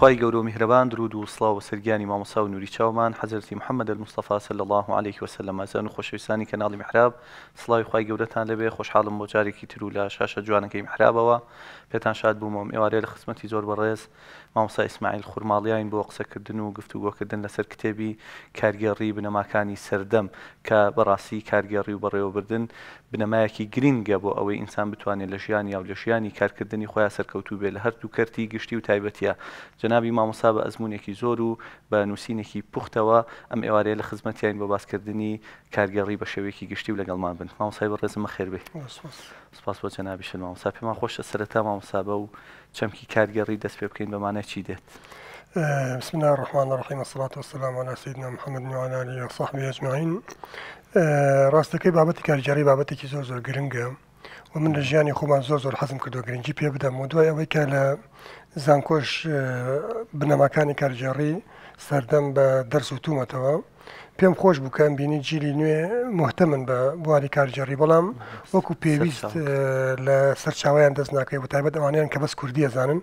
خی گەورە و میهرەبان درود و سڵاو و سرگیانی مامەسا و نووری چاومان حەزرتی محەممەد مستەفاسە لە الله عليه وسلم مازان و خۆشەویستانی کەناڵی محراب سڵاوی خی گەورەتان لەبێ خوشحاڵم بۆ جارێکی تر و لە شاشە جوانەکەی محرابەوە پێتان شاد بوومەوە ئێوارێ لە خسمەتی زۆر بەڕێز مامسا ئیسماعیل خورماڵیان بۆ قسەکردن و گفتوگۆکردن لەسەر کتێبی کارگەڕی بنەماکانی سەردەم کە بەڕاستی کارگەڕی و بەڕێوەبردن بنەمایەکی گرینگە بۆ ئەوەی ئینسان بتوانێت لە ژیانی یا لە ژیانی کارکردنی خۆیان سەرکەوتو بێ لە هەردوو کەرتی گشتی و تایبەتە جەنابی مامۆسا بە ئەزمونێکی زۆر و بە نووسینێکی پوختەوە ئەم ئێوارەیە لە خزمەتیان بۆ باسکردنی کارگەڕی بە شێوەیەکی گشتی و لەگەڵمان بن مامۆسای بە ڕێزمە خێربێ سپاس بۆ جەنابیشن مامۆسا پێمان خۆشە سەرەتا مامۆسا بە و چەمکی کارگەڕی دەست پێ بکەین بەمانە چی دێت. بسم الله الرحمن الرحيم والصلاة والسلام على سيدنا محمد وعلى آله وصحبه أجمعين ڕاستەکەی بابەتی کارجاری بابەتێکی زۆر زۆر گرنگە و من لە ژیانی خۆمان زۆر زۆر حەزم کردو گرنگی پێ بدەم و دوای ئەوەی کە لە زانکۆش بنەماکانی کارجیێڕی سەردەم بە دەرس و تومەتەوە پێم خۆش بکەم بینی جیری نوێ محتەمن بە بواری کارجێڕی بەڵام وەکو پێویست لە سەرچاویان دەست ناکەی وتایبەت ئەوانیان کە بەس کوردی زانن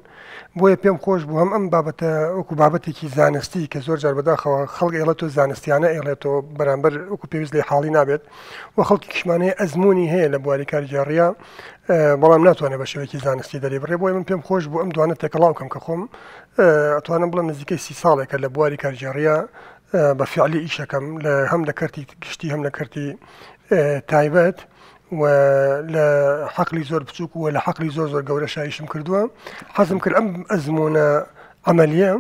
بۆیە پێم خۆش بوو هەم ئەم بابەتە وەکو بابەتێکی زانستی کە زۆر جار بەداخەوە خەڵک ئێڵە تۆ زانستیانە ئێڵێتەوە بەرامبەر وەکو پێویست لێ حاڵی نابێت و خەڵکی کشمانەیە ئەزمموی هەیە لە بواری کارجارڕیا بەڵام ناتوانێت بە شوێکی زانستی دەری بڕێ بۆی من پێم خۆش بوو ئەم دوانە تێکەڵاوکەم کە خۆم ئەتوانم بڵم نزیکەی سی ساڵێکە لە بواری کارجارڕیا بە فعلی ئیشەکەم لە هەم لە کەرتی گشتی هەم لە کەرتی تایبەت و لە حەقلی زۆر بچووک وە لە حەقلی زۆر زۆر گەورە شایشم کردووە حەزم کرد ئەم ئەزمونە ئەمەلیە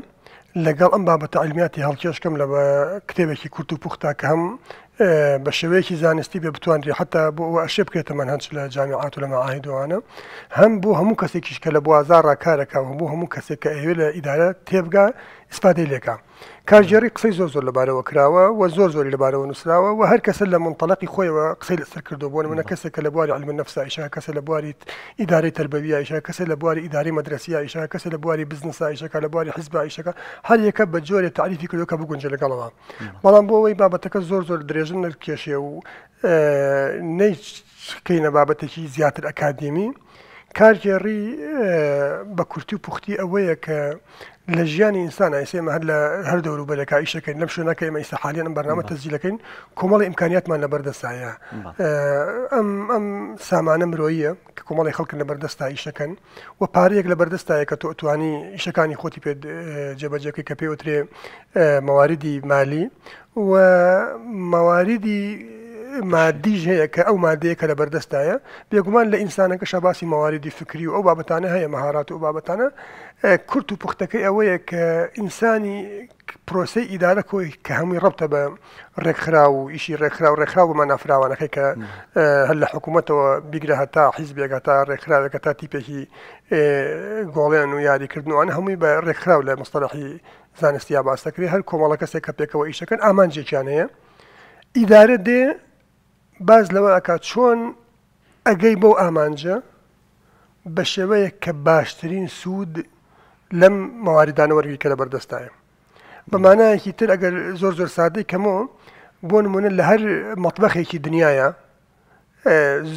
لەگەڵ ئەم بابەتە علمیاتی هەڵکێشکەم لە کتێبێکی کورت و پوختا کە هەم بە شێوەیەکی زانستی بێ بتوانری حتا بۆ ئەوە ئەشێ بکرێتەمان هەنج لە جامیعات و لە مەعاهدوانە هەم بۆ هەموو کەسێکیش کە لە بوازار ڕاکارەکە و بۆ هەموو کەسێک کە ئەوێ لە ئیدارە تێبگا ئیسپادی لێکە کارژێری قسەی زۆر زۆر لەبارەوە کراوە و زۆر زۆری لەبارەوە نووسراوە و هەر کەسە لە منتەلقی خۆیەوە قسەی لەسەر کردو بۆن منە کەسە کە لە بواری علممە نفسا ئیشا کەسە لە بواری ئیداری تربەوی ئایشا کەسە لە بواری ئیداری مەدرسی ئایشا کەسە لە بواری بزنسا ئایشەکە لە بواری حزب ئایشەکە هەر یەکە بە جۆرێ تعریفی کردوکە بگونجە لەگەڵەوە بەڵام بۆەوەی بابەتەکە زۆر زۆر درێژن نەرکێشێ و نیچکەینە بابەتێکی زیاتر ئەکادێمی کارگێڕی بە کورتی و پوختی ئەوەیە کە لە ژیانی ئینسان ئایسێمە هەر لە هەر دەوروبەرەکە ئیشەکەین لەم شوێنەکەی مە ئیسەحالیان بەرنامە تەزیلەکەین کۆمەڵی ئیمکانیاتمان لە بەردەسایە ئەم ئەم سامانە مرۆیە کە کۆمەڵی خەڵکن لە بەردەستا ئیشەکەن و پارەیەک لە بەردەستایە کە تۆتوانی ئیشەکانی خۆتی پێ جێبەجەکەی کە پێوترێ مەواردی مالی و مەواردی مادیژ هەیە کە ئەو مادەیە کە لە بەردەستایە بێگومان لە ئینسانەکە شەباسی مەواردی فکری و ئەو بابەتانە هەیە مەهارات و بابەتانە کورت و پوختەکەی ئەوەیە کە ئینسانی پرۆسی ئیدارە کۆی کە هەمووی ڕبتە بە ڕێکخرا و ئیشی ڕێکخرا و ڕێکخرا و مەنافراوانەکەی کە هەر لە حکوومەتەوە بیگرە هەتا حیزبێگە تا ڕێکخراوێکە تا تیپێکی گۆڵێن و یاریکردنوان هەمووی بە ڕێکخراو لە مستەلاحی زانستی یا باستەکری هەر کۆمەڵە کەسێک کە پێکەوە ئیشەکەن ئامانجێکیان هەیە ئیدارە دێ باز لەوە ئەکات چۆن ئەگەی بۆ ئامانجە بە شێوەیە کە باشترین سوود لەم ماواریدانەوەرگی کە لە بەردەستایە. بەمانایەکی تر ئەگەر زۆر زۆر سادەی کەمەوە بۆ نمونە لە هەر مطبخێکی دنیاە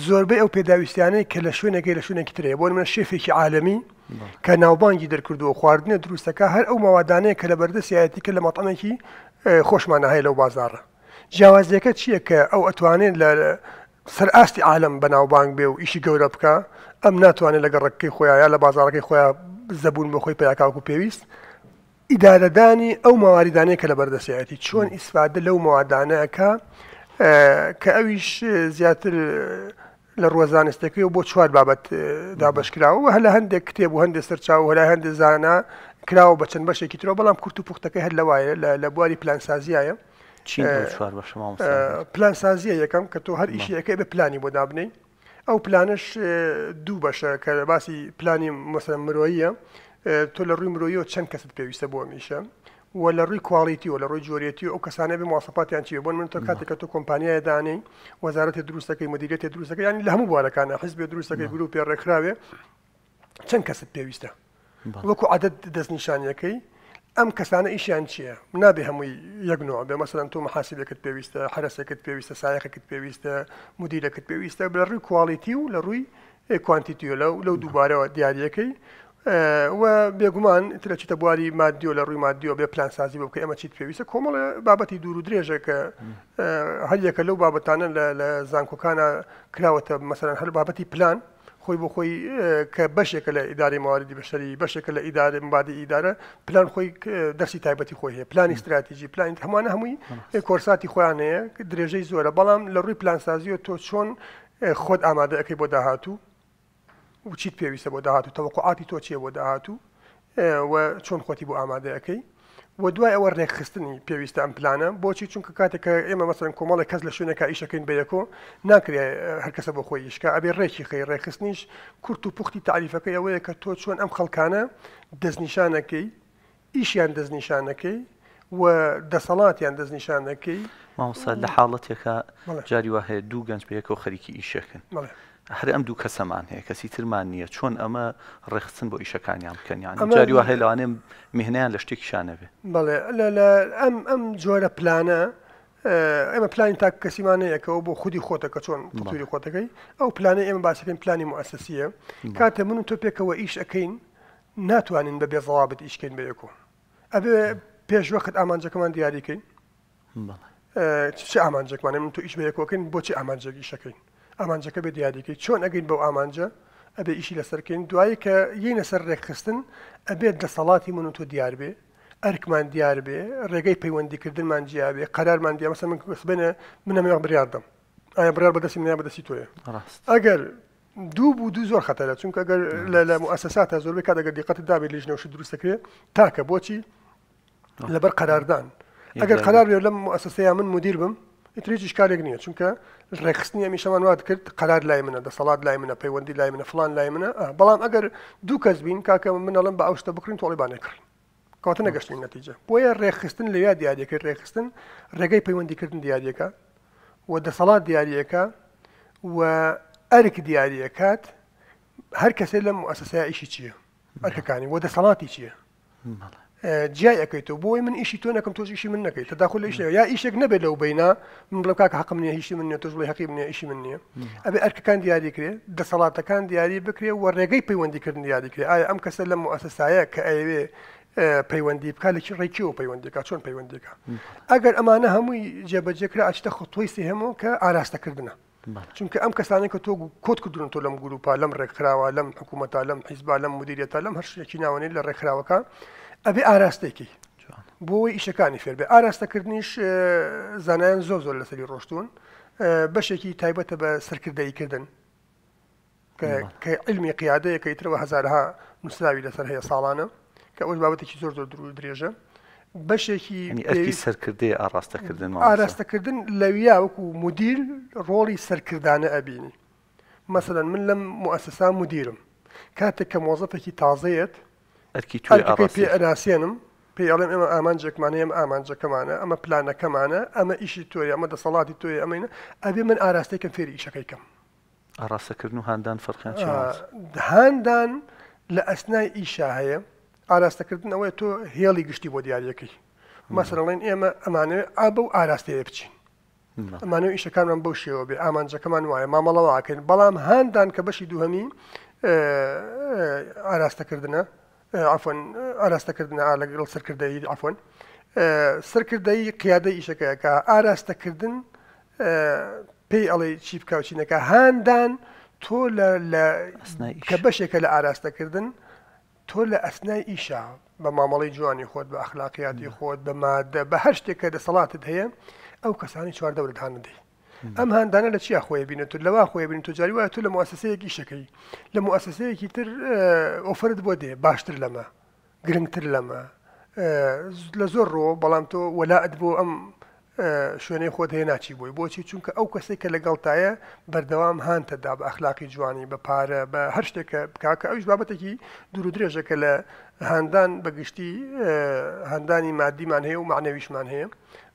زۆربەی ئەو پێداویستیانەی کە لە شوێنەکەی لە شوێنێکی ترەیە بۆ منە شێفێکی عالمی کە ناوبانگی دەرکردووە خواردنە دروستەکە هەر ئەو ماوادانەیە کە لە بەردەسیایەتی کە لە مەتەمێکی خۆشمانە هەیە لەو بازارە. جیاوازیەکە چییە کە ئەو ئەتوانێت لە سەر ئاستی عالم بەناوبانگ بێ و ئیشی گەورە بکە ئەم ناتوانێت لەگە ڕکەی خۆیان یا لە بازارەکەی خۆیان زەبوون بە خۆی پیاکاکو پێویست ئیدارەدانی ئەو ماواریدانەیە کە لە بەردەسیەتی چۆن ئیسفادە لەو ماوادانەکە کە ئەویش زیاتر لە ڕۆزانستەکەی و بۆ چوار بابەت دابشکراوە هە لە هەندێک کتێب و هەندێک سەرچاو هەلا هەندێک زانە کراوە بە چەند بەشێکی ترۆ بەڵام کورت و پوختەکەی هەر لەوایە لە بواری پلانسازیایە پلان سازیە یەکەم کە تۆ هەر ئیشیەکەی بە پلانی بۆ دابنەی ئەو پلانش دوو بەشە کە لە باسی پلانی مەسە مرۆیە تۆ لە ڕووی مرۆیەوە چەند کەست پێویستە بۆ میشە و لە ڕووی کواڵیتی و لە ڕۆی جۆرێتی و ئەو کەسانە بە موواسەپاتیان چی بۆن من تۆ کاتێککە تۆ کۆمپانیای دانەی وەزارەتی دروستەکەی مدیرێتی دروستەکە ینی لە هەموو بارەکانە حزبێ دروستەکەی گروپی ڕێکراوێ چەند کەست پێویستە وەکو عادەت دەستنیشانیەکەی ئەم کەسانە ئیشیان چییە؟ نابێ هەمووی یەکنەوە بێ مەسەن تۆ مەحاسبێکت پێویستە حرسەکەت پێویستە سایەکەت پێویستە مدیرەکەت پێویستە بە ڕووی کواڵیتی و لە ڕووی کوانتیتیۆ لەو لەو دووبارەوە دیارەکەی و بێگومان ترەچیتە بواری مادیۆ لە ڕووی مادیۆ بێ پلانسازی بۆ کە ئەمە چیت پێویستە کۆمەڵە بابەتی دوور و درێژە کە هەریەکە لەو بابەتانە لە زانکۆکانە کراوەتە مەسەرەن هەر بابەتی پلان خۆی بۆ خۆی کە بەشێکە لە ئیداری ماواردی بەشری بەشێکە لە ئیدارە مبادی ئیدارە پلان خۆی دەرسی تایبەتی خۆی هەیە پلانی استراتیژی پلان هەمانە هەمووی کۆرساتی خۆیان هەیە درێژەی زۆرە بەڵام لە ڕووی پلانسازیەوە تۆ چۆن خۆت ئامادە ئەەکەی بۆ داهاتوو وچیت پێویستە بۆ داهاتوو تەوەقعاتی تۆ چیە بۆ داهاتوو چۆن خۆتی بۆ ئامادەەکەی و دوای ئەوە ڕێکخستنی پێویستە ئەم پلانە بۆچی چونکە کاتێککە ئێمە مەسن کۆمەڵی کەس لە شوێنەکە ئیشەکەین بەیەکۆ ناکرێت هەرکەسە بۆ خۆی یشکە ئەبێ ڕێکی خی ڕێکخستنیش کورت و پوختی تعریفەکەی ئەوەیە کە تۆ چۆن ئەم خەڵکانە دەستنیشانەکەی ئیشیان دەستنیشانەکەی و دەسەڵاتیان دەستنیشانەکەی مامسا لە حاڵەتێکە جاری وهەیە دوو گەنج بەیەکەوە خەریکی ئیشەکەن هەر ئەم دوو کەسەمان هەیە کەسی ترمان نییە چۆن ئەمە ڕێخچن بۆ ئیشەکانیان بکەنیان جاری وهەیە لەوانێن میهنیان لە شتێکیشانەبێ بڵێ ئەم ئەم جۆرە پلانە ئەمە پلانی تاک کەسیمانە یەکەوە بۆ خودی خۆتەکە چۆن تووری خۆتەکەی ئەو پلانە ئێمە باسەکەین پلانی موسسیە کاتە من و تۆ پێکەوە ئیش ئەەکەین ناتوانین بە بێزەوابت ئیشکەین بە یەکۆ ئەبێ پێش وەخت ئامانجەکەمان دیاریکەین چ ئامانجێکمانە من تو ئیش بە یەکۆکەین بۆچی ئامانجێک ئیشەکەین ئامانجەکە بێ دیاریکەی چۆن ئەگەین بەو ئامانجە ئەبێ ئیشی لەسەرکەین دوایی کە یینە سەر ڕێکخستن ئەبێت دەسەڵاتی من و تۆ دیار بێ ئەرکمان دیار بێ ڕێگەی پەیوەندیکردنمان جیابێ قەرارمان دی مەسە من بێنە منە من بریاردەم ئایا بریار بەدەستی منیا بەدەستی تۆیە ئەگەر دوو بوو دوو زۆر خەتەرە چونکە گەر لە موسەساتە زۆربەی کاتەگە دیقەت دابێت لەژنەوەش دروستەکرێت تاکە بۆچی لەبەر قەراردان ئەگەر قەرار لەم موسەسەیە من مدیر بم ئیتریجیش کارێک نییە چونکە ڕێخستنی ئەمیشەمان وات کرد قەرار لای منە دەسەڵات لای منە پەیوەندی لای منە فلان لای منە بەڵام ئەگەر دوو کەس بین کاکە منەڵم بە ئەوشتە بکرین تۆڵیبانەکردین کاتە نەگەشتین نەتیجە بۆیە ڕێخستن لە یا دیارەکە ڕێخستن ڕێگەی پەیوەندیکردن دیارەکە و دەسەڵات دیارەکە و ئەرک دیارەکەات هەر کەسێ لەم ئەسەسای ئیشی چییە؟ ئەرکەکانی وە دەسەڵاتی چییە؟ جیای ئەەکەیت و بۆی من ئیشی تۆ نەکەم تۆش ئیشی من نەکەی تەداخل لەیش یا ئیشێک نەبێت لەو بینە من بڵ کاکە حقم نیە هیچی من نیە تۆش بڵی حەقی منە ئیشی من نییە ئەبێ ئەرکەکان دیاری کرێ دەسەڵاتەکان دیاری بکرێ و ڕێگەی پەیوەندیکردن دیاری کرێ ئایا ئەم کەسە لەم ئەسەسایە کە ئەوێ پەیوەندی بکە لەکی ڕێکی و پەیوەندیکە چۆن پەیوەندیکە ئەگەر ئەمانە هەمووی جێبەجێکرا ئاچتە خۆتۆی سێ هەموو کە ئاراستەکردنە. چونکە ئەم کەسانی کە تۆ کۆت کردون تۆ لەم گروپا لەم ڕێکخراوە لەم حکوومەتا لەم حیزبا لەم مدیریەتا لەم هەشتێکی ناوانێت لە ڕێکخراوەکە ئەبێ ئاراستێکی بۆی ئیشەکانی فێربێ ئاراستەکردنیش زانایان زۆ زۆر لەسەری ڕۆشتون بەشێکی تایبەتە بە سەرکرداییکردن کە علمی قیادەیە کە ترەوە هزارها نووسراوی لەسەر هەیە ساڵانە کە ئەوش بابەتێکی زۆر زۆر درو درێژە بەشێکی سەرکردی ئاراستەکردن ئاراستەکردن لەویا وەکو مدیر ڕۆڵی سەرکردانە ئەبینی مەسەدەن من لەم مؤسسا مدیرم کاتێک کە مۆزەفێکی تازەیەت ئەرکی تو پێ ئەناسیێنم پێی ئەڵێم ئێمە ئامانجێکمانە ئێمە ئامانجەکەمانە ئەمە پلانەکەمانە ئەمە ئیشی تۆی ئەمە دەسەڵاتی تۆی ئەمەینە ئەبێ من ئاراستێکم فێری ئیشەکەیکەم ئاراستەکردن و هاندان فەرخیان هاندان لە ئەسنای ئیشا هەیە ئاراستەکردن ئەوەیە تۆ هێڵی گشتی بۆ دیارەکەی مەسەڵێن ئێمە ئەمانەوێت ئابە و ئاراستەیە بچین ئەمانەوە ئیشەکانمان بەو شێوە بێ ئامانجەکەمان وایە مامەڵەوەکەین بەڵام هاندان کە بەشی دووهەمی ئاراستەکردنە ئافۆن ئاراستەکردن لەگەڵ سەرکردایی ئافۆن سەرکردایی قیادە ئیشەکەەکە ئاراستەکردن پێی ئەڵێ چی بکوچینەکە هاندان تۆ کە بەشێکە لە ئاراستەکردن تۆ لە ئەسنای ئیشا بە مامەڵی جوانی خۆت بە ئەخلاقیاتی خۆت بە مادە بە هەر شتێکە دەسەڵاتت هەیە ئەو کەسانی چواردەورت هاندی ئەم هەندانە لە چیا خۆی بینە تو لەوا خۆی بین تو جاری وایە تو لە موسسەیەکی شەکەی لە موسسەیەکی تر ئۆفرت بۆ دێ باشتر لەمە گرنگتر لەمە لە زۆر ڕۆ بەڵام تۆ وەلاعت بۆ ئەم شوێنەی خۆت هەیە ناچی بۆی بۆچی چونکە ئەو کەسێک کە لەگەڵتایە بەردەوام هاانتەدا بە ئەخلاقی جوانی بە پارە بە هەر شتێکە بکاکە ئەوش بابەتێکی دوور و درێژەکە لە هەندان بەگشتی هەندانی مادیمان هەیە و معنەویشمان هەیە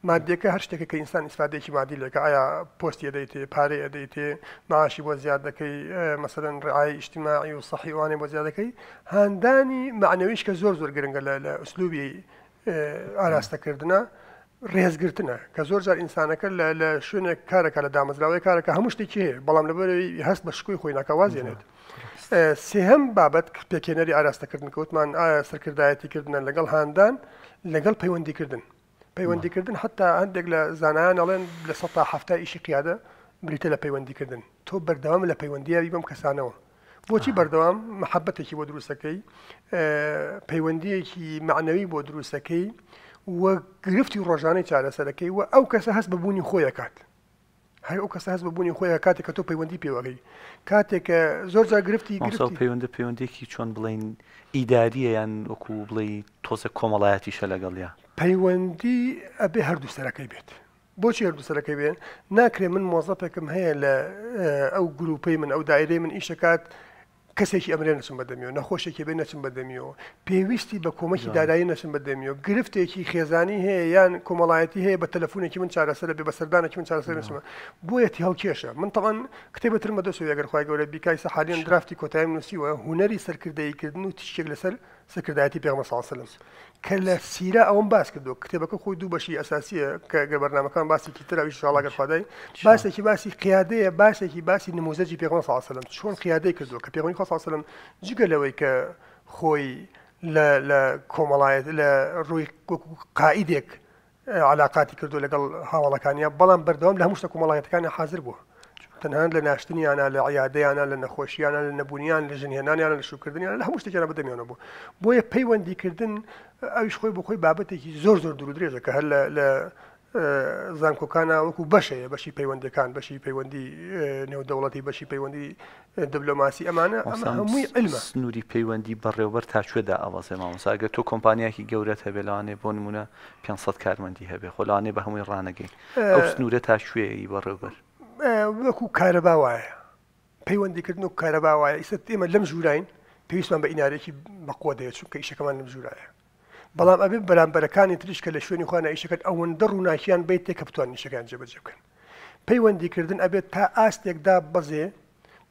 مادیەکە هەر شتێکە کە ئینسان ئیسفادێکی مادی لەکە ئایا پۆستی ئەدەیتێ پارێ ئەدەیتێ ماشی بۆ زیاد دەکەی مەسەرەن ڕعای ئیشتیماعی و سەحیوانێ بۆ زیادەکەی هاندانی معنەویش کە زۆر زۆر گرنگە لە ئوسلوبی ئاراستەکردە ڕێزگرتنە کە زۆر جار ئینسانەکە لە شوێنێک کارەکە لە دامەزراوی کارەکە هەموو شتێکی هەیە بەڵام لەبەرەوەی هەست بە شکوی خۆی ناکەوازێنێت. سێهم بابەت پێکێنەری ئاراستەکردن کەوتمان ئایا سەرکردایەتیکردن لەگەڵ هاندان لەگەڵ پەیوەندیکردن. پەیوەندیکردن حتا هەندێک لە زانان ئەڵێن لە سە هەفتا ئیشی قیادە بریتە لە پەیوەندیکردن تۆ بەردەوام لە پەیوەندیاوی بەم کەسانەوە بۆچی بەردەوام محەبەتێکی بۆ دروستەکەی پەیوەندیەکی معنەوی بۆ دروستەکەی وە گرفتی ڕۆژانەی چارەسەرەکەی و ئەو کەسە هەست بەبوونی خۆیەکات هەر ئەو کەسە هەست ببوونی خۆیە کاتێک کە تۆ پەیوەندی پێوەگەی کاتێکە زۆر گرفتی پەیوەندە پەیوەندێکی چۆن بڵین ئیداریە یان وەکو بڵێ تۆزە کۆمەڵایەتی شە لەگەڵیا پەیوەندی ئەبێ هەردوو سەرەکەی بێت بۆچی هەردوو سەرەکەی بێن ناکرێ من مۆزەپێکم هەیە لە ئەو گروپەی من ئەو دایرەی من ئیشەکات کەسێکی ئەمرێ نەچم بەدەمیەوە نەخۆشێکی بێ نەچم بەدەمیەوە پێویستی بە کۆمەکی دارایی نەچم بەدەمیەوە گرفتێکی خێزانی هەیە یان کۆمەڵایەتی هەیە بە تەلفونێکی من چارەسەر بێ بە سەردانێکی من چارەسەر نچمە بۆیەتی هەڵکێشە من تەوان کتێبەتر مەدەس ەگەرخوای گەورە بیکای سەحالیان درافتی کۆتایم نووسیوە هوەری سەرکرداییکردن و تیشتێک لەسەر سەکردایەتی پێغمە ساسەلم کە لە سیرە ئەوم باس کردو کتێبەکە خۆی دوو بەشی ئەساسیە کە گەبەرنامەکان باسیکی تراویش شڵاگەر خدای باسێکی باسی قیادەیە باسێکی باسی نموزەجی پێغۆن ساسەلم چۆن قیادەی کردو کە پێغۆنی خۆ ساسەلم جگە لەوەی کە خۆی لە کۆمەڵایەت لە ڕووی قائیدێک علااقاتی کردو لەگەڵ هاوڵەکانیە بەڵام بەردەوام لە هەموو شتە کۆمەڵایەتەکانی حاضر بووە تەنان لە ناشتنییانە لە عیادیانە لە نەخۆشییانە لە نەبوونیان لە ژنهێنانیان لە شوکردنیان لە هەموو شتێکیانە بەدەمیانە بوو بۆیە پەیوەندیکردن ئەوش خۆی بۆ خۆی بابەتێکی زۆر زۆر دوور درێژە کە هەر لە زانکۆکانە وەکو بەشەیە بەشی پەیوەندەکان بەشی پەیوەندی نێودەوڵەتی بەشی پەیوەندی دەبلۆماسی ئەمانە ئەمە هەمووی ئەلمە سنووری پەیوەندی بەڕێوبەر تاچێدا ئەوەزێ مامۆساگە تۆ کۆمپانیاکی گەورەت هەبێ لەوانێ بۆ نمونە 500 کارمەندی هەبێ خۆلانێ بە هەمووی ڕانەگەی ئەو سنوورە تا شوێی بەڕێوبەر وەکو کارەبا وایە پەیوەندیکردن و کارەبا وایە ئیسە ئێمە لەم ژوورین پێویستمان بە ئینارێکی بەقۆ دەیە چونکە ئیشەکەمان لەم ژوورایە بەڵام ئەبێ بەرامبەرەکانی تریش کە لە شوێنی خوانە ئیشەکەت ئەوەندە ڕووناکیان بیت تێکە بتوان نیشەکان جێبەجێ بکەن پەیوەندیکردن ئەبێت تا ئاستێکدا بەزێ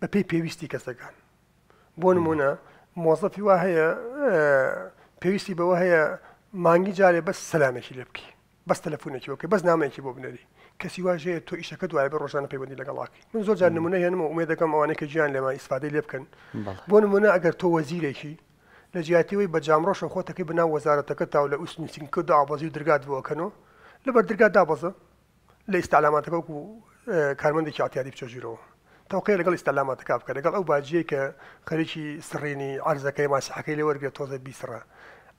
بە پێی پێویستی کەسەکان بۆ نمونە مۆزەفی وا هەیە پێویستی بەوە هەیە مانگی جارێ بەس سەلامێکی لێ بکی بەس تەلەفونێکی بکە بەس نامێکی بۆ بنەری کەسی واژەیە تۆ ئیشەکە دوای بە ڕۆژانە پەیوەندی لەگەڵاکی من زۆر جار نمونە هێنمە ومێ دەکەم ئەوانەکە گیان لێمە ئیسفادەی لێ بکەن بۆ نمونە ئەگەر تۆ وەزیرێکی لە جیاتیەوەی بە جامڕۆشە خۆتەکەی بناو وەزارەتەکە تاو لە ئووسنی سینکە دا ئابازی و درگات بووەکەنەوە لەبەر درگات دابەزە لە ئیسلاماتەکە و کارمەندێکی ئاتیادی بچۆژیرەوە تاوقەیە لەگەڵ ئیسلاماتەکە بکە لەگەڵ ئەو باجیەیە کە خەریکی سڕێنی ئارزەکەی ماسیحەکەی لێ وەرگێت تۆزە بیسرە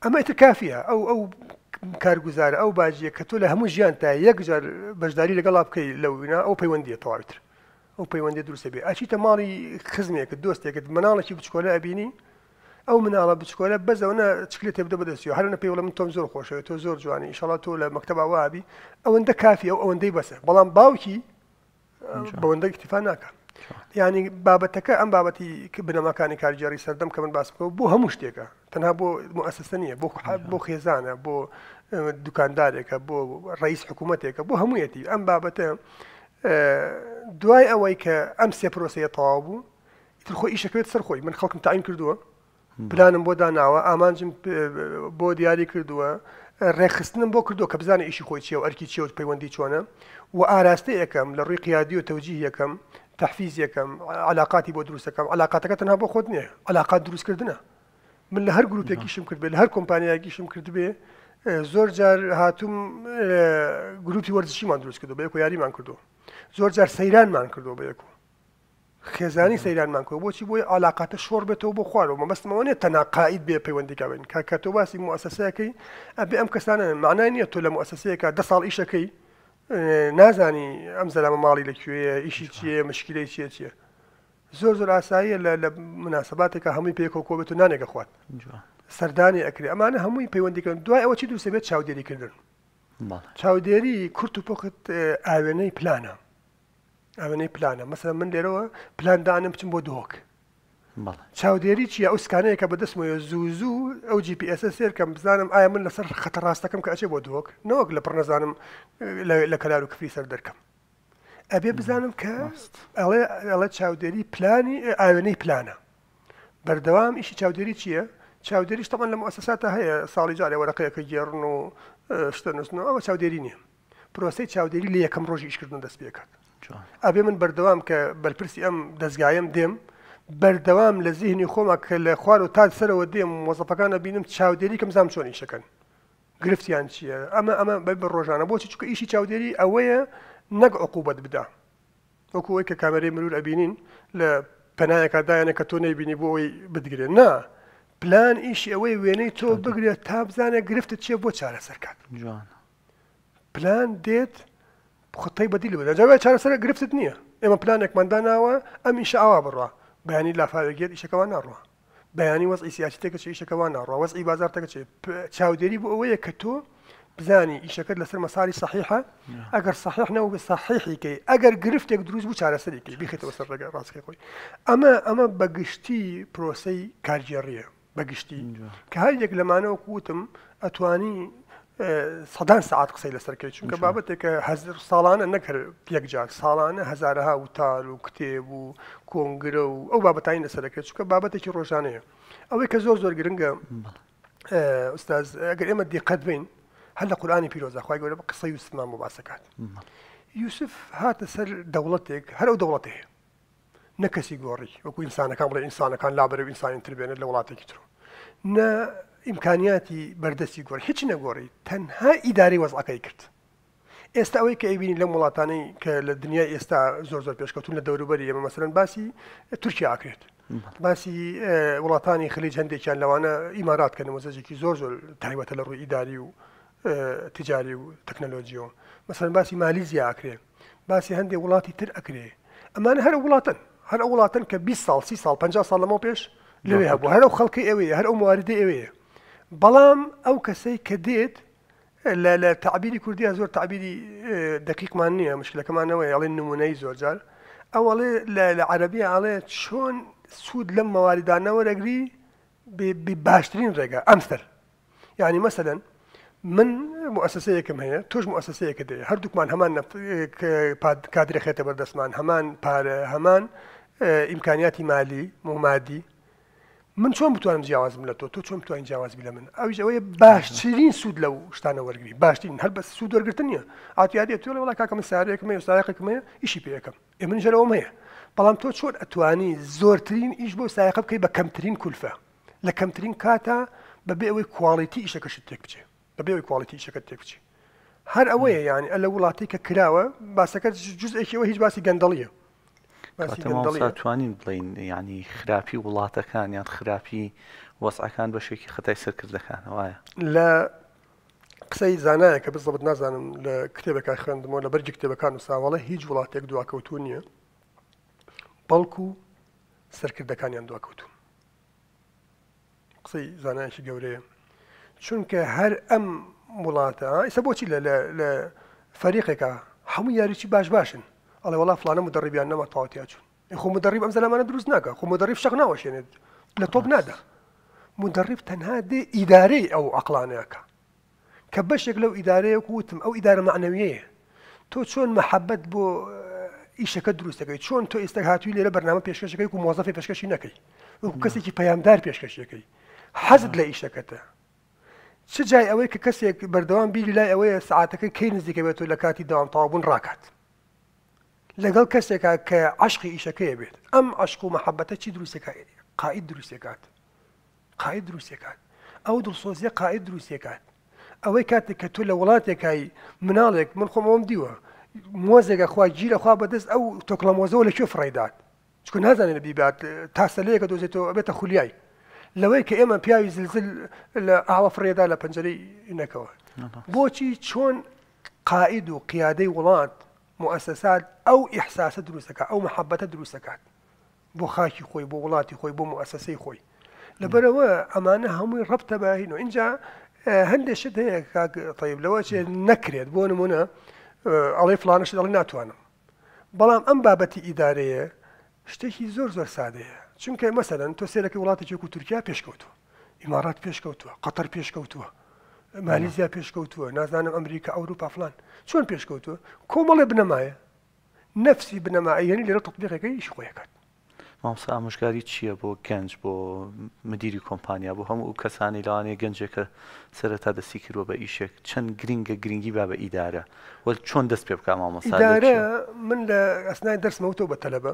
ئەمە تکافە ئەو ئەو کارگوزارە ئەو باجیە کە تۆ لە هەموو ژیان تا یەک جار بەشداری لەگەڵا بکەی لەوینا ئەو پەیوەندی تەواوتر ئەو پەیوەندی دروستە بێ ئەچیتە ماڵی خزمێکت دۆستێکت مناڵێکی بچکۆلە ئەبینی ئەو مناڵە بچکۆلە بەزەوەە چکلێت تێبدە بەدەستی هەر نە پێوەڵە من تۆم زۆر خۆشەوە تۆ زۆر جوانی شڵات تۆ لە مەکتتەبا وابی ئەوەندە کافی ئەو ئەوەندەی بەسە بەڵام باوکی بەوەندە کتیفا ناکە ینی بابەتەکە ئەم بابەتی بنەماکانی کارجیێری سەردەم کە من باسکەوە بۆ هەموو شتێکە تەنها بۆ مؤسسە نیە بۆ بۆ خێزانە بۆ دوکاندارێکە بۆ ڕئیس حکوومەتێکە بۆ هەموویەتی ئەم بابەتە دوای ئەوەی کە ئەم سێ پرۆسەیە تەواو بوو ترخۆ ئیشەکەوێت سەرخۆی من خەڵکم تاین کردووە پلانم بۆ داناوە ئامانجم بۆ دیاری کردووە ڕێخستنم بۆ کردو کە بزانە ئیشی خۆی چیە و ئەرکی چێوت پەیوەندی چۆنە و ئاراستەیەکەم لە ڕووی قیادی و تەوجی یەکەم تحفیز یەکەم علااقاتی بۆ دروستەکەم علااقاتەکە تەنها بۆ خۆت نییە علااقات دروستکردنە من لە هەر گروپێکیشم کرد بێ لە هەر کۆمپانیایکیشم کرد بێ زۆر جار هاتووم گروپی وەرزشیمان دروست کردو بەیەک یاریمان کردو زۆر جار سەیرانمان کردو بەیەکو خێزانی سەیرانمان کرد بۆچی بۆی علااقاتە شۆر بێتەوە بۆ خوارەوە مەمەستمەوە نیە تەناقاید بێ پەیوەندیکەبن کاکە تۆ باسی موسسەکەی ئەبێ ئەم کەسانە معنای نیە تۆ لە موسسەیەەکە ده ساڵ ئیشەکەی نازانی ئەم زەلامە ماڵی لەکوێیە ئیشی چیە مشکلەی چیە چیە زۆر زۆر ئاساییە لە مناسباتێکە هەمووی پێکۆ کۆبێت و نانێکە خوات سەردانی ئەکری ئەمانە هەمووی پەیوەندیکردن دوای ئەوە چی دووسەبێت چاودێریکردن چاودێری کورت و پۆخت ئاوێنەی پلانە ئەوەنەی پلانە مەسەر من لێرەوە پلاندانم بچم بۆ دۆک چاودێری چیە ئەو سکانەیە کە بەدەستمەوە زوو زوو ئەو GPS سێر کەم بزانم ئایا من لەسەر خەتەڕاستەکەم کە ئەچێ بۆ دووەک نەوەک لە پڕنەزانم لە کەلار و کفری سەر دەرکەم ئەبێ بزانم کە ئەڵێ ئەڵە چاودێری پلانی ئاوێنەی پلانە بەردەوام ئیشی چاودێری چییە؟ چاودێریش تەمان لە مؤسساتە هەیە ساڵی جارێ وەرەقەیەکە گێڕن و شتەنوستن ئەوە چاودێری نییە پرۆسی چاودێری لە یەکەم ڕۆژی ئیشکردن دەست پێکات ئەبێ من بەردەوام کە بەلپرسی ئەم دەستگایم دێم بەردەوام لە زیهنی خۆمە کە لە خوار و تا سەرەوە دێم مۆزەفەکانە بینم چاودێری کەم زام چۆنی شەکەن گرفتیان چییە ئەمە ئەمە بە بە ڕۆژانە بۆچی چکە ئیشی چاودێری ئەوەیە نەک عقوبەت بدا وەکوی کە کامەرەی مرور ئەبینین لە پەنایەکدایانە کە تۆ نەیبینی بۆ ئەوی بگرێن نا پلان ئیشی ئەوەی وێنەی تۆ بگرێت تا بزانە گرفتت چیە بۆ چارەسەرکات جوان پلان دێت خۆتەی بەدیل بدە جاوای چارەسەر گرفتت نییە ئێمە پلانێک منداناوە ئەم ئیش ئاوا بڕە بەیانی لافاوێگەر ئیشەکەوان ناڕوە بەیانی وەزئی سیاسی تێکە چ ئیشەکەوان ناڕوە وەزئی بازار تەکە چێ چاودێری بۆ ئەوەیە کە تۆ بزانی ئیشەکەت لەسەر مەساری صحیحە ئەگەر صحیح نەوە بە صحیحیکەی ئەگەر گرفتێک دروست بوو چارەسەرێکی بخێتەوە سەر ڕگە ڕاستەکەی خۆی ئەمە ئەمە بەگشتی پرۆسەی کارجێڕیە بەگشتی کە هەردێک لەمانەوە کوتم ئەتوانی سەدان سعات قسەی لەسەرکەی چونکە بابەتێکە هەزر ساڵانە نەکرد یەکجار ساڵانە هەزارەها وتار و کتێب و کۆنگرە و ئەو بابەتانی لەسەرەکەی چونکە بابەتێکی ڕۆژانەیە ئەوەی کە زۆر زۆر گرنگە ئوستاز ئەگەر ئێمە دیقەت بین هەل لە قورانی پیرۆزەخوای گەورە بە قسە یوسمان و باسەکات یوسف هاتە سەر دەوڵەتێک هەر ئەو دەوڵەت هەیە نەکەسی گۆڕی وەکو ئینسانەکان بڵێ ئینسانەکان لابەرە ئینسانی تربێنێت لە وڵاتێکی تر نە ئیمکانیاتی بەردەستی گۆر هیچ نەگۆڕی تەنها ئیداری وەزعەکەی کرد ئێستا ئەوەی کە ئەیبینی لە وڵاتانەی کە لە دنیا ئێستا زۆر زۆر پێشکەوتون لە دەوروبەری ئێمە مەسەرەن باسی تورکیا ئاکرێت باسی وڵاتانی خلیج هەندێکیان لەوانە ئیمارات کە نمۆزەجێکی زۆر زۆر تایبەتە لە ڕووی ئیداری و تجاری و تەکنەلۆجیۆ مەسەرەن باسی مالیزیا ئاکرێ باسی هەندێک وڵاتی تر ئەکرێ ئەمانە هەر وڵاتن هەر وڵاتن کە 20 سال سی سال 50 سال لەمە پێش لەوێ هەبوو هەرو خەڵکی ئەوەیە هەر ئەو مواردی ئەوەیە بەڵام ئەو کەسەی کە دێت لە تعبیری کوردیا زۆر تعبیری دقیقمان نییە مشکلەکەمانەوەی ئەڵێ نمونەی زۆرجار ئەوڵێ لە عەربی ئاڵێ چۆن سوود لەم مەواریدانەوە دەگری باشترین ڕێگە ئەمستەر یعنی مەسەدەن من مؤسسەیەکم هەیە تۆش مؤسسەیەکە دێ هەردووکمان هەمان کادرێخێتە بەردەستمان هەمان پارە هەمان ئیمکانیاتی مالی مومادی من چۆن بتوانم جیاوازم لە تۆ تۆ چۆن توانین جیاوازبی لە من ئەوش ئەوەیە باشترین سوود لەو شتانە وەرگری باشترین هەر بە سوود وەرگتن نیە ئاتیادێت تۆ لە وڵا کاکەم سارێکم ێستایقمەیە ئیشی پێەکەم ئێ من ژەرەوەم هەیە بەڵام تۆ چۆن ئەتوانی زۆرترین ئیش بۆ سایق بکەی بە کەمترین کولفە لە کەمترین کاتا بەبێ ئەوەی کواڵیتی ئیشەکەشت تێک بچێ بەبێ ئەوی کواڵیتی ئیشەکەت تێک بچی هەر ئەوەیە یانی ئە لە وڵاتی کە کراوە باسەکە جزئێکەوە هیچ باسی گەندەڵیە توانین بڵین ینی خراپی وڵاتەکان یان خراپی وەسعەکان بەشێکی خەتای سەرکردەکان وایە لە قسەی زانایە کە بزڵبت نازانم لە کتێبەکە خوێندمەوە لە بەرجی کتێبەکان و ساواڵە هیچ وڵاتێک دواکەوتون نییە بەڵکو سەرکردەکانیان دواکەوتون قسەی زانایشی گەورەیە چونکە هەر ئەم وڵاتە ئیسە بۆچی لە فەریقێکە هەموو یاریی باش باشن الله والله فلانه مدربي انا ما طاوتياتشون خو مدرب امس ما ندرس ناكا خو مدرب شغنا واش يعني لطوب نادا مدرب تنها دي اداري او عقلانيكا كبشك لو اداري وتم او اداره معنويه تو شون محبت بو ئیشەکە دروستەکەی چۆن تۆ ئێستا هاتووی لێرە بەرنامە پێشکەشەکەی و مۆزەفی پێشکەشی نەکەی کەسێکی پەیامدار پێشکەشیەکەی حەزت لە ئیشەکەتە چ جای ئەوەی کە کەسێک بەردەوام بیری لای ئەوەیە سعاتەکە کەی نزیکە بێت و لە کاتی داوام تاوابوون ڕاکات لەگەڵ کەسێکە کە عشقی ئیشەکەی بێت ئەم عشق و مەحەبەتە چی دروستەکە قاید دروستێکات قاید دروستێکات ئەو دڵسۆزیە قاید دروستێکات ئەوەی کاتێک کە تۆ لە وڵاتێکایی مناڵێک من خۆم ئەوم دیوە مۆزێکە خوا گیرەخوا بەدەست ئەو تۆکڵە مۆزەوە لەکوێ فڕیدات چکو نازانێت بیبات تاسەلەیەکە دۆزێتەوە بێتە خولیای لەوەی کە ئێمە پیاوی زلزل لە ئاوە فڕێدا لە پەنجەرەی نەکەوە بۆچی چۆن قائید و قیادەی وڵات مؤسسات ئەو ئحساسە دروستەکە ئەو محەبەتە دروستەکات بۆ خاکی خۆی بۆ وڵاتی خۆی بۆ مؤسسەی خۆی لەبەرەوە ئەمانە هەمووی ڕەتە باهین و اینجا هەندێکشت هەیە تەیب لەوە چێ نەکرێت بۆ نمونە ئەڵێ فلانش دەڵی ناتوانم بەڵام ئەم بابەتی ئیدارەیە شتێکی زۆر زۆر سادەیە چونکە مەسەرەن تۆ سێرەکە وڵاتێکی و تورکیا پێشکەوتوە ئیمارات پێشکەوتووە قەتەر پێشکەوتووە مالیزیا پێشکەوتووە نازانم ئەمریکا ئەوروپا فلان چۆن پێشکەوتووە کۆمەڵێ بنەمایە نفسی بنەمایەنی لێرە تطبیقەکەی ئیش خۆیەکەت مامسا ئامژگاری چییە بۆ گەنج بۆ مدیری کۆمپانیا بۆ هەموو کەسانی لاوانەیە گەنجێکە سەرەتا دەستی کردوە بە ئیشێک چەند گرنگە گرنگی با بە ئیدارە وە چۆن دەست پێ بکە مامۆسادارە من لە ئەسنای دەرسمەوتەوە بە تەلەبە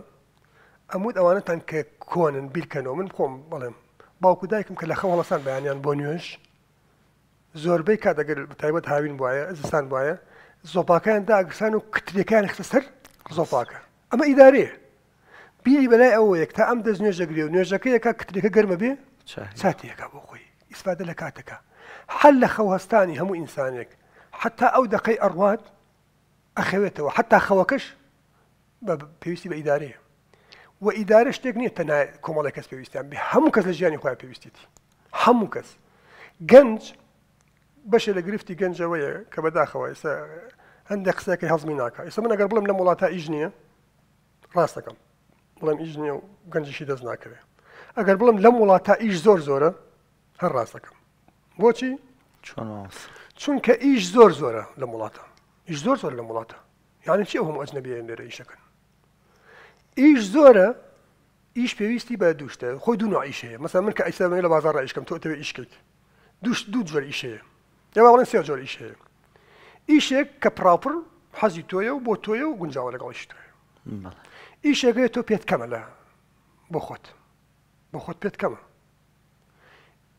ئەمود ئەوانەتان کە کۆنن بیرکەنەوە من خۆم بڵێم باوکو دایکم کە لە خەوەڵەسان بەیانیان بۆ نوێش زۆربەی کات دەگەر تایبەت هاوین وایە زستان وایە زۆپاکان داگسان و کتریەکان خستە سەر زۆپاکە ئەمە ئیدارێ بیری بەلای ئەوە یەک تا ئەم دەست نوێژەگری و نوێژەکە یەکە کتریەکە گەرمە بێ ساتیەکە بۆ خۆی ئیسفادە لە کاتەکە هەل لە خەوهستانی هەموو ئینسانێک حتا ئەو دقەی ئەڕوات ئەخەوێتەوە حتا خەوەکەش بە پێویستی بە ئیدارەیە و ئیدارە شتێک نییە تەنای کۆمەڵی کەس پێویستیان بێ هەموو کەس لە ژیانی خۆیان پێویستیتی هەموو کەس گەنج بەشێ لە گرفتی گەنجەوەیە کە بەداخەوە ئێستا هەندێک قسەکە هەزمی ناکە ئێستا من ئەگەر بڵم لە وڵاتە ئیژ نییە ڕاستەکەم بڵم ئیژ نییە و گەنجشی دەست ناکەوێ ئەگەر بڵم لەم وڵاتە ئیش زۆر زۆرە هەر ڕاستەکەم بۆچی چونکە ئیش زۆر زۆرە لە وڵاتە ئیش زۆر زۆر لە وڵاتە یانی چی هەم ئەجنەبیە لێرە ئیشەکەن ئیش زۆرە ئیش پێویستی بە دووشتە خۆی دوو نوعیشەیە مەسا من کە ئەیسا لە بازار ڕایشکەم تۆ تەوێ ئیشکیت دوو جۆر ئیشەیە ئێوە بڵێن سێ جۆری شەیە ئیشێک کە پراپر حەزی تۆیە و بۆ تۆیە و گونجاوە لەگەڵیش تۆ ئیشێکگەی تۆ پێت کەمە لە بۆ خۆت بۆ خۆت پێت کەمە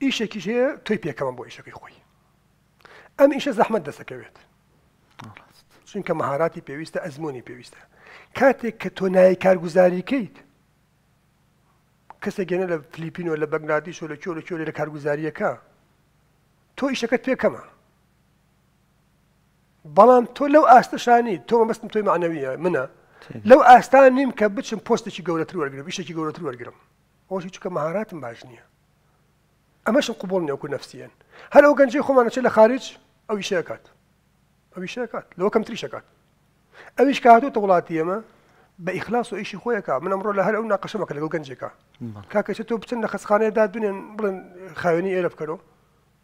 ئیشێکی ژەیە توی پێکەمە بۆ ئیشەکەی خۆی ئەم ئیشە زەحمت دەسەکەوێت چونکە مەهاراتی پێویستە ئەزمموی پێویستە کاتێک کە تۆ نایە کارگوزاریکەیت کەسێک گەێنە لە فلیپینۆ لە بەنگادیش و لە چۆ لە چۆ لە کارگوزاریەکە تو ايشكت بيه كما بلان تو لو استشاني تو بس تو معنويه منا لو استاني مكبتش بوست شي جوره تر ورغرم ايش شي جوره تر او شي كما مهارات ماجنيه اما شن قبولنا اكون نفسيا هل او كنجي خو انا شي لخارج او ايشكت او ايشكت لو كم تري شكت او ايش كاتو طولاتي ما باخلاص وايش خويا كا من امر الله هل او ناقش معك لو كا كاكا شتو بتنا خسخانه دا الدنيا بلن خاوني الف كرو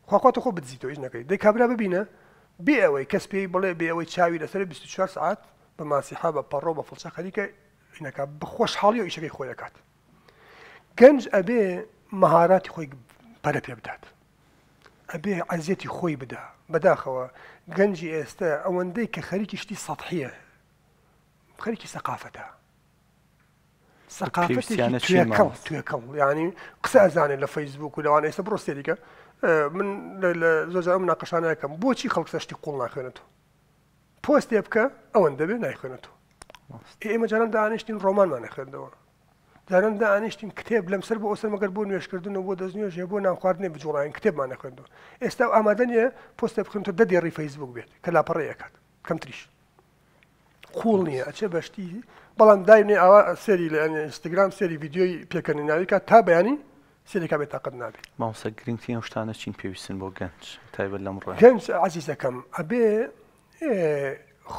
خواخواتە خۆ بزییتەوەیش نەکەی دەی کابرا ببینە بێ ئەوەی کەس پێی بڵێ بێ ئەوەی چاوی لەسەر 24 ساعت بە ماسیحا بە پەڕۆ بە فڵچە خەریکە ینەکە بخۆش حاڵی و ئیشەکەی خۆی دەکات گەنج ئەبێ مەهاراتی خۆی پەرە پێ بدات ئەبێ عزیەتی خۆی بدا بەداخەوە گەنجی ئێستا ئەوەندەی کە خەریکی شتی سەحیە خەریکی سەقافەتە سەقافەتیانە توێکەڵ توێکەڵ ینی قسە ئەزانێت لە فەیسبوک و لەوانە ئێستا بڕۆستێریکە من زۆزار مناقەشانەکەم بۆچی خەڵک تەشتی قوڵ ناخوێنێتەوە پۆستێ بکە ئەوەن دەبێ نایخوێنێتەوە ئێمە جاران دانیشتین ڕۆمانمان نەخێنەوە جاران دانیشتین کتێب لەم سەر بۆ ئۆسەر مەگەر بۆ نوێشکردنەوە بۆ دەستنیێژێ بۆ نانخواردنێ بجوڵایەن کتێبمان نەخێنەوە ئێستا ئامادەنیە پۆستە بخنتە دەدێڕی فەیسبوک بێت کە لاپەڕەیەکات کەم تریش قوڵ نییە ئەچێ بەشتی بەڵام داینێ ئەوە سێری لە ئەستگرام سێری یددیۆی پێکەنیناویکە تا بەیانی سێکا بێت تااقت نابێت ماوسە گرنگترین شتانە چین پێویستن بۆ گەنج تایبەت لەم ڕێ گەنج عزیزەکەم ئەبێ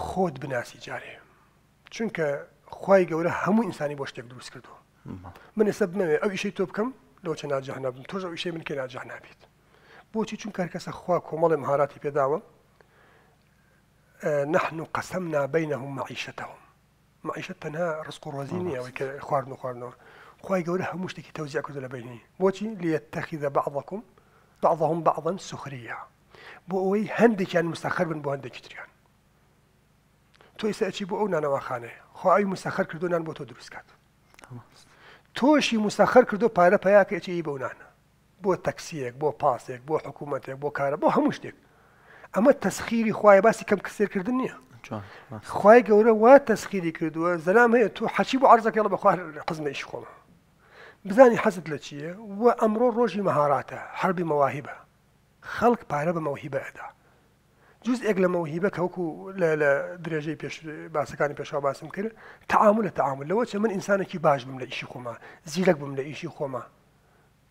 خۆت بناسی جارێ چونکە خی گەورە هەموو ئینسانی بۆ شتێک دروست کردو من ئێستا بمەوێ ئەو یشەی تۆ بکەم لەوچە ناجیهنا بم تۆژە یشەی من کە ناجیه بيت بوشي شنك کارکەسە خوا کۆمەڵی مهاراتی پێداوە نحن قسمنا بينهم معيشتهم معيشتنا رزق روزيني أو خوارن خوارنور خوي قوله همشتك توزيع كتلة بيني بوتي ليتخذ بعضكم بعضهم بعضا سخرية بوي هندي يعني كان مستخر من بو هندي كتريان تو إيش بوعنا نواخانة خوي مستخر كردونا نبو تو دروس تو شي مستخر كردو بارا بياك إيش يبونانا بو تاكسيك بو باسيك بو حكومتك بو كارا بو همشتك اما تسخير خويا باسي كم كسير كردنيا خوي قوله وا تسخيري كردو زلام تو حشيبو عرزك يلا بخوي قزمه ايش خوي بزاني حسد لچيه وامرو روجي مهاراته حرب مواهبه خلق بايره موهبه ادا جزء اقل موهبه كوكو لا لا دريجي بيش باسكان بيش باسم كده تعامل تعامل لو من انسان كي باج بملا ايشي خوما زيلك بملا ايشي خوما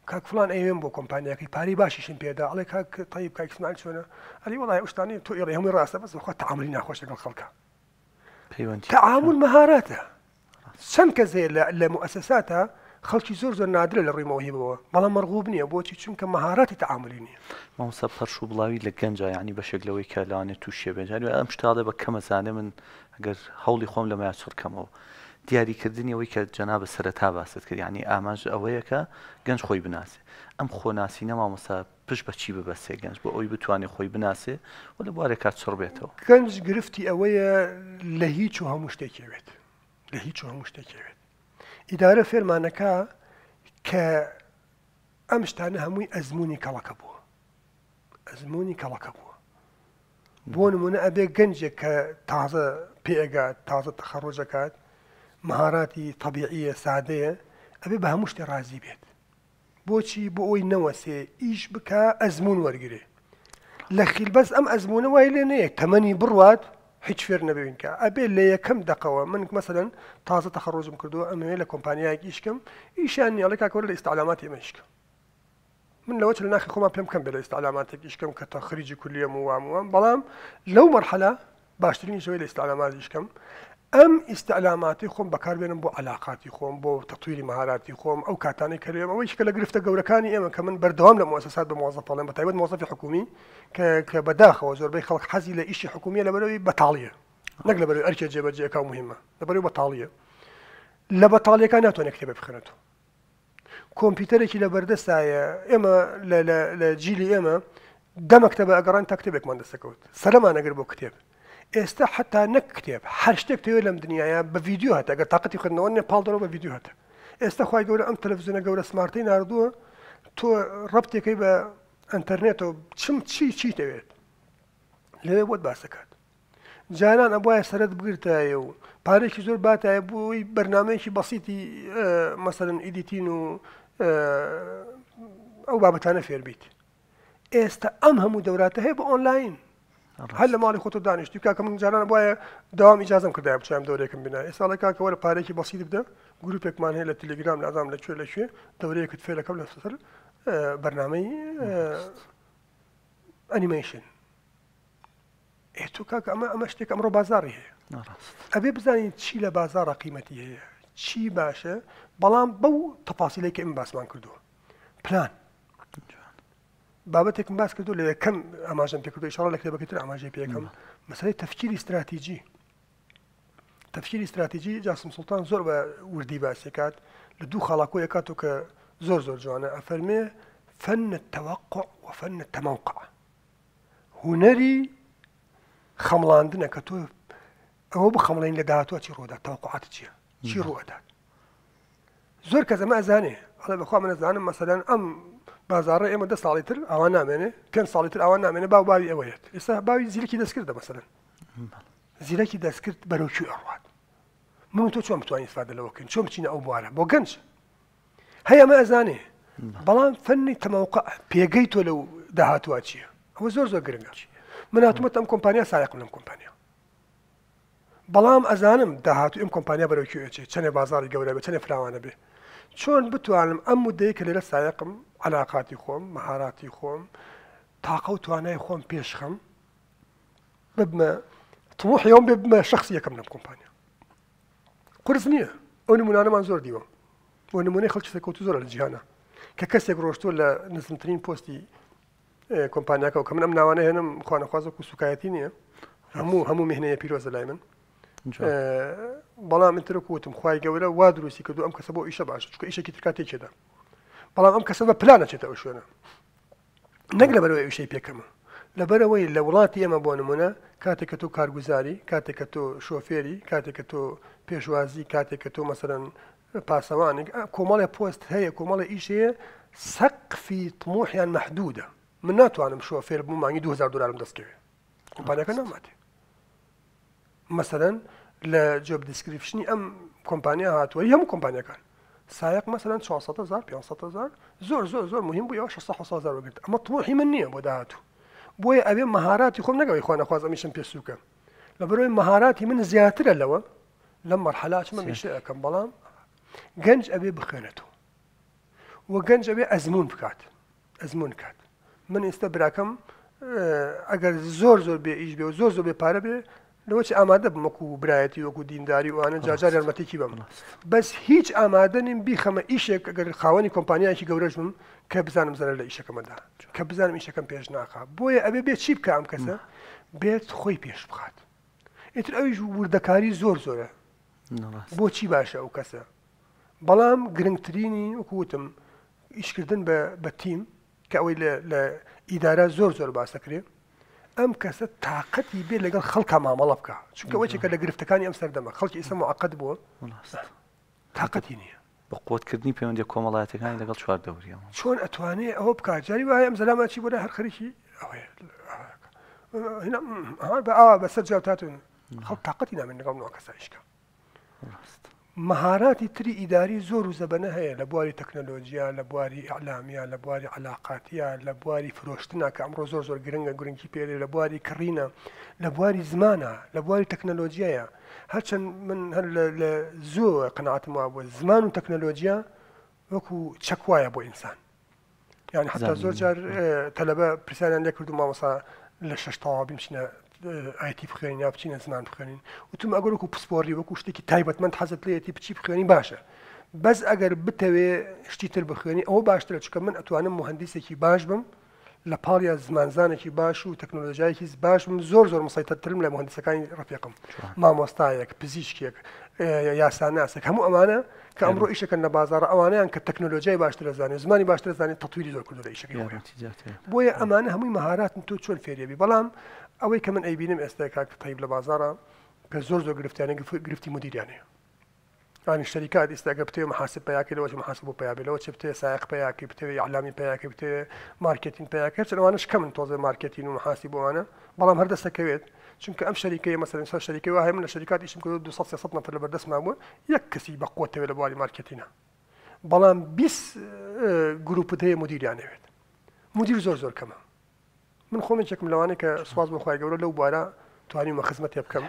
كاك فلان ايام بو كومبانيا كي باري باش يشن بيدا علي كاك طيب كاك اسمعني شونا علي والله اشتاني تو يري هم راسه بس اخوات تعاملين اخوش لك الخلقه تعامل أيوة، مهاراته سنك زي المؤسساته خەڵکی زۆر زۆر نادرە لە ڕێمەوە هیبەوە بەڵام مەرغوب نییە بۆچی چونکە مەهاراتی تەعاعملی نیە مامسە پەرش و بڵاوی لە گەنجە ینی بەشێکلەوەی کەلاانێ تو شێبێجار ئەم شتاڵێ بە کەمەزانێ من ئەگەر هەوڵی خۆم لەمای سوورکەمەوە دیاریکردنی ئەوەی کە جەنا بە سەرەتا باست کرد ینی ئاماژ ئەوەیەکە گەنج خۆی بناسێ ئەم خۆناسی نەمامۆسا پشت بەچی ببەسێ گەنج بۆ ئەوی بتوانێت خۆی بناسێ و لە بوارێک کات سڕ بێتەوە گەنج گرفتی ئەوەیە لە هیچ و هەموو شتێکێوێت لە هیچ و هەموو شتێکێوێت ئیدارە فێرمانەکە کە ئەم شتانە هەمووی ئەزمموی کەڵەکە بووە ئەزمموی کەڵەکە بووە بۆ نمونە ئەبێ گەنجێک کە تازە پێگات تازە تەخەڕۆژەکات مهاراتی تەبیعیە سادەیە ئەبێ بە هەموو شتێ رازی بێت بۆچی بۆ ئەوی نەوەسێ ئیش بکە ئەزمون وەرگێ لە خیلبەس ئەم ئەزمونە وای لێ نەیە تەمەنی بڕوات هیچ فێر نەبوین کە ئەبێ لە یەکەم دقەوە من مەسەن تازە تەخەڕۆزم کردووە ئەمێ لە کۆمپانیایەکی ئیشکم ئیشیان نیڵێک کاکەوە لە ئستعلاماتی ئێمەشکە من لەوە چ لە ناخی خۆمان پێم کەم بێ لە ئستعلاماتێک ئیشکەم کە تەخریجی کولیە و واموان بەڵام لەو مەرحەلا باشترین شوی لە ئستعلامات ئیشکەم ئەم ئیسعلاماتی خۆم بەکاربێنم بۆ علااقاتی خۆم بۆ تەتووری مهاراتی خۆم ئەو کاتانی کەرێم ئەوەی کە لە گرفتە گەورەکانی ئێمە کە من بەردەوام لە مۆسەسات بە مۆزەپڵێن بە تایبەت مۆزەفی حکومی کە بەداخەوە زۆربەی خەڵک حەزی لە ئیشی حکوومیە لەبەرەوەی بەتاڵیە نەک لەبەر ئەرکێ جێبەجێەکە مهمە لەبەرەوەی بەتاڵیە لە بەتاڵیەکان ناتوانێت کتێبە بخێنێتەوە کۆمپیوتەرێکی لە بەردەستایە ئێمە لە جیلی ئێمە دەمەکتتەبە ئەگەڕان تا کتێبێکمان دەستەکەوت سەرمان ئەگەر بۆ کتێب ئێستا حتا نەک کتێب هەر شتێک توێ لەم دنیاە بە ڤیددیو هەتا گە تااقتی خوێندنەوە نێ پاڵدەەوە بە ڤیددیو هەتا ئێستا خی گەورە ئەم تەلەڤزیۆنە گەورە سمارتەی نردووە تۆ ڕپتێکەکەی بە ئەتەرنێتەوە چم چی چی دەوێت لەوێ بۆت باسەکات جاران ئەبواە سەرت بگرتایە و پارێکی زۆر باتایە بۆی بەرنمەیەکی بەسیتی مەسەرن ئیدیتین و ئەو بابەتانە فێربیت ئێستا ئەم هەموو دەوراتە هەیە بە ئۆنلاین هەر لە ماڵی خۆت دانیشتی کاکە من جاران وایە داوام ئجازم کردای بچیان دەورێکم بنا ئێساڵ کاکەوەرە پارێکی بەسی بدە گروپێکمان هەیە لە تەلگرام لەزام لەکوێ لەکوێ دەورەیەکت فێ لەکەم لە سەر بەرنمەی ئەنیمەیشن ئێ تو کاکە ئەمە ئەمە شتێک ئەمڕۆ بازاری هەیە ئەبێ بزانین چی لە بازارە قیمەتی هەیە چی باشە بەڵام بەو تەپاسیلێکی ئەم باسمان کردو پلان بابەتێکم باس کردو لە یەکەم ئاماژم پێ کردو شڵ لە کتێبەکەتر ئاماژەی پێەکەم مەسەی تەفکیری استراتیژی تەفکیری استراتیژی جاسم سلطان زۆر بە وردی باسێکات لە دوو خاڵاکۆ یکات و کە زۆر زۆر جوانە ئەفەرمێ فەن تەواقع و فەن تەماوقع هوەری خەمڵاندنە کە تۆ ئەوە بخەمڵین لە داهاتوە چی ڕۆدا تەوقعات چییە چی نعم. ڕوەدات زۆر کە زانێ هەڵە بەخوا منە زانم مەسەدان ئەم بازارە ئێمە دە ساڵی تر ئەوان نامێنێ پێ ساڵی تر ئەوان نامێنێ باو باوی ئەوەیەت ئێستا باوی زیرەکی دەستکردە مەسەرن زیرەکی دەستکرد بەرەوچی ئەڕوان من تۆ چۆن بتوانین استفاده لەوەکەن چۆن بچینە ئەو بوارە بۆ گەنج هەیە مە ئەزانێ بەڵام فەنی تەماوقع پێگەی تۆ لەو داهاتوە چییە ئەوە زۆر زۆر گرنگە من هاتومەت ئەم کۆمپانیا سایقم لەم کۆمپانیا بەڵام ئەزانم داهاتوو ئەم کۆمپانیا بەرەوکی ئەچێ چەنێ بازاری گەورە بێ چەنێ فراوانە بێ شون بتوانم ئەم که لەرە سایقم علااقاتی خوم، مەهاراتی خوم، تاقە و توانای خۆم پێشخەم ببمە تووحیەوە ببمە شخصی یەکەم لەم کۆمپانیا قرس نییە ئەو نمونانەمان زۆر دیوە بۆ نمونەی خەڵکی سەکەوت زۆر لە جیهانە کە کەسێک ڕۆشتۆ لە نزمترین پۆستی اه، کۆمپانیاکە و کە من ئەم ناوانە هێنم خوانەخوازە و سوکایەتی نییە هەموو هەموو مهێنەیە لای من بەڵام من ترک وتم خی گەورە وا دروستی کردو ئەم کەسە بۆ ئیشە باش چکە ئیشێکی ترکات تێکێدا بەڵام ئەم کەسە بە پلانە چێتەوە شوێنە نەک لەبەرەوەی وشەی پێکەمە لەبەرەوەی لە وڵاتی ئێمە بۆ نمونە کاتێک کە تۆ کارگوزاری کاتێک کە تۆ شۆفێری کاتێک کە تۆ پێشوازی کاتێک کە تۆ مەسەرەن پاسەوانێک کۆمەڵی پۆست هەیە کۆمەڵی ئیشەیە سەقفی تمۆحیان محدودە من ناتوانم شۆفێر بوو مانگی 2000 دلارم دەستکەوێ قوپانەکە ناماتێ مەسەرەن لە جۆب دیسکریپشنی ئەم کۆمپانیا هاتووە هەموو کۆمپانیەکان سایق مەمثلەن 600 500 زۆر زۆر زۆر مهم بووەوە 1600 بگرت ئەمە تۆحی من نییە بۆ داهاتوو بۆیە ئەوێ مەهاراتی خۆم نەگەوەی خۆ نەخواز ئەمیشم پێسوکە لە بەرۆی مەهاراتی من زیاترە لەوە لەم مرحلات من میشەکەم بەڵام گەنج ئەبێ بخێنێتەوە وە گەنج ئەبێ ئەزمون بکات ئەزمون کات من ئێستا براکەم ئەگەر زۆر زۆر بێ ئیش بێ و زۆر زۆر بێ پارە بێ لەوەچ ئامادە بمەکو و برایەتی وەکو دینداری وانە جاجار یارمەتێکی بەم بەس هیچ ئامادەنیم بیخەمە ئیشێک گەر خاوەنی کۆمپانیایکی گەورەژم کە بزانم زەر لە ئیشەکەمەدا کە بزانم ئیشەکەم پێش ناخا بۆیە ئەبێ بێت چی بکەم کەسە بێت خۆی پێش بخات ئیتر ئەویش وردەکاری زۆر زۆرە بۆچی باشە ئەو کەسە بەڵام گرنگترینی وەکوتم ئیشکردن بە تیم کە ئەوەی لە ئیدارە زۆر زۆر باسەکرێت ئەم کەسە تااقەتی بێ لەگەڵ خەڵکە مامەڵە بکە چونکە وەچێکە لە گرفتەکانی ئەم سەردەمە خەڵکی ئسم عقد بووە تااقەتی نییە بە قوتکردنی پەیوەندی کۆمەڵایەتەکانی لەگەڵ چوار دەوریم چۆن ئەتوانێت ئەوە بکجاری وایە ئەم زەلاماچی بۆ لە هەر خەریکی بە ئاوا بەسەر جاوتاتون خەڵ تااقەتی نامێن لەگەڵ نوە کەسایشکە. مەهاراتی تری ئیداری زۆر و زەبەنە هەیە لە بواری تەکنەلۆژیا لە بواری ئەعلامیا لە بواری علااقاتیا لە بواری فرۆشتنا کە ئەمڕۆ زۆر زۆر گرنگە گرنگی پێێ لە بواری کڕینە لە بواری زمانە لە بواری تەکنەلۆژیایە هەرچەند من هەر لە زۆر قەنعاتم وابوو زمان و تەکنەلۆژیا وەکو چەکوایە بۆ ئینسان یعنی حتا زۆر جار تەلەبە پرسیانیان لێ کردو مامەسا لە شەشتەوا بمشینە ئایتی بخێنین یا بچینە زمان بخێنین وتم ئەگەرکو پسپۆری وەکو شتێکی تایبەتمەند حەزت لەتی بچی بخێنی باشە بەس ئەگەر بتەوێ شتی تر بخێنی ئەوە باشترە چکە من ئەتوانم مهندیسێکی باش بم لە پاڵیا زمانزانێکی باش و تەکنۆلژایەکی باشم زۆر زۆر مسیتەترم لە مهندسەکانی ڕپێقم مامۆستایەک پزیشکێک یاساناسێک هەموو ئەمانە کە ئەمڕۆ ئیشەکەن لە بازار ئەوانیان کە تەکنۆلۆژیای باشتر زانێ زمانی باشتر زانێت تەتویری زۆر کردو لە ئیشەکە بۆیە ئەمانە هەمووی مەهاراتن تۆ چۆن فێریێبی بەڵام ئەوەی کە من ئەیبینم ئێستا کاکە تایب لە بازارە کە زۆر زۆر گرفتیانە گرفتی مدیریانەیە يعني الشركات استاجر بتوي محاسب بياكي لو محاسب بيابي لو بتوي سائق بياكي بتوي اعلامي بياكي بتوي ماركتينج بياكي انا ايش كم توزي ماركتينج ومحاسب وانا بلام هر دسته كويت چونك ام شركه مثلا سو شركه واهي من الشركات ايش ممكن 200 300 نفر لبردس معمول يكسي بقوه تبي لبالي ماركتينها بلام 20 جروب ده مدير يعني مدیر زور زور كمان من خۆمێکێکم لەوانێ کە سواز بەخوای گەورە لەو بارە توانیمە خزمەتی بکەم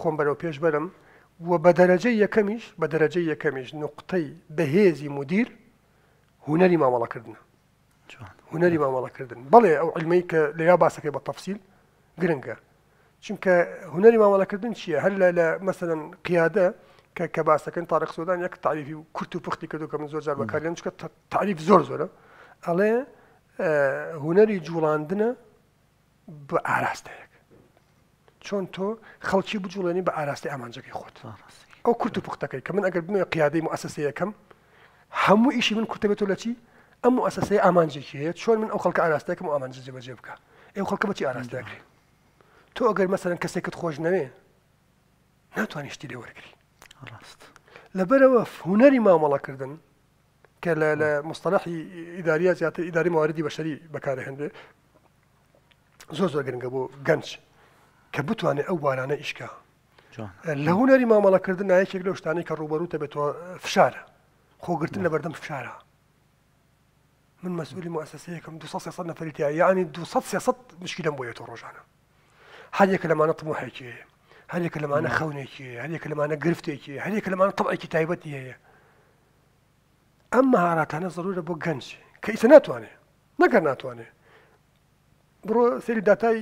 خۆم بەرەو پێش بەرم و بە دەرەجەی یەکەمیش بە دەرەجەی یەکەمیش نقطەی بەهێزی مدیر هوەری مامەڵەکردن هوەری مامەڵەکردن بەڵێ ئەو علمی کە لەیا باسەکەی بە تەفسیل گرنگە چونکە هوەری مامەڵەکردن چییە هەر لە مەسەن قیادە کە کە باسەکەن تاارق سۆدان یەک تعریفی و کورت و پختی کردو کە من زۆر جار بەکاریان چکە تعریف زۆر زۆرە ئەڵێ هوەری جوڵاندنە بە ئاراستەیەک چۆن تۆ خەڵکی بجوڵێنی بە ئاراستی ئامانجەکەی خۆت ئەو کورت و پختەکەی کە من ئەگەر بمێ قیادەی مؤسسەیەکم هەموو ئیشی من کورتەبێتەوە لە چی ئەم مؤسسەی ئامانجێکی هەیە چۆن من ئەو خەڵکە ئاراستەکەم و ئامانجە جێبەجێ بکە ئێو خەڵکە بەچی ئاراستەکری تۆ ئەگەر مەسەرەن کەسێکت خۆش نەوێ ناتوانانی شتی لێ وەرگری ڕاست لەبەرەوە هوەری مامەڵەکردن کە لە مستەلاحی ئیداریە زیاتر ئیداری مواردی بەشەری بەکارهێنرێ زۆر زۆر گرنگە بۆ گەنج کە بتوانێت ئەو بارانە ئیشکە اه، لە هوەری مامەڵەکردن نایەکێک لە شتانی کە ڕوبەروتە بێتەوە فشارە خۆگرتن لە بەردەم فشارە من مەسئولی موسسەیەکم 200 نفریتە یعنی 200 مشکیلم بۆیەوە ڕۆژانە هەرێکە لەمانە تموحێکێ هەرێکە لەمانە خەونێکی هەرێکە لەمانە گرفتێکی هەرێکە لەمانە تەڵێکی تایبەتی هەیە ئەم مهاراتانە زەرورە بۆ گەنج کە ئیسە ناتوانێت نەگەر ناتوانێت بڕۆ سری دااتای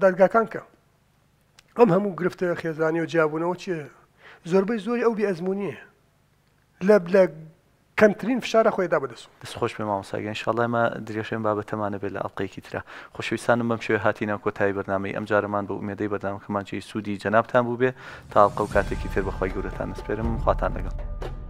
دادگاکان کە ئەم هەموو گرفتە خێزانانی و جیاببوونەوە چیە زۆربەی زۆری ئەو بی ئەزمونیە لە لە کەمترین فشارە خۆیدا بەدەست دەست خۆش پێ مامۆساگەن شڵێمە درێژێن بابەتەمانە بێت لە ئەڵلقەیەکی تررا خۆشویستانم بەم شوێ هاتیینە کۆتایی بەنامی ئەم جارمان بە ئومێدەی بەدام کەمانچی سوودی جەنابتان بوو بێ تاڵقە و کاتێکی تر بەخوای گەورەتان نسپێرم خواتان لەگەڵ.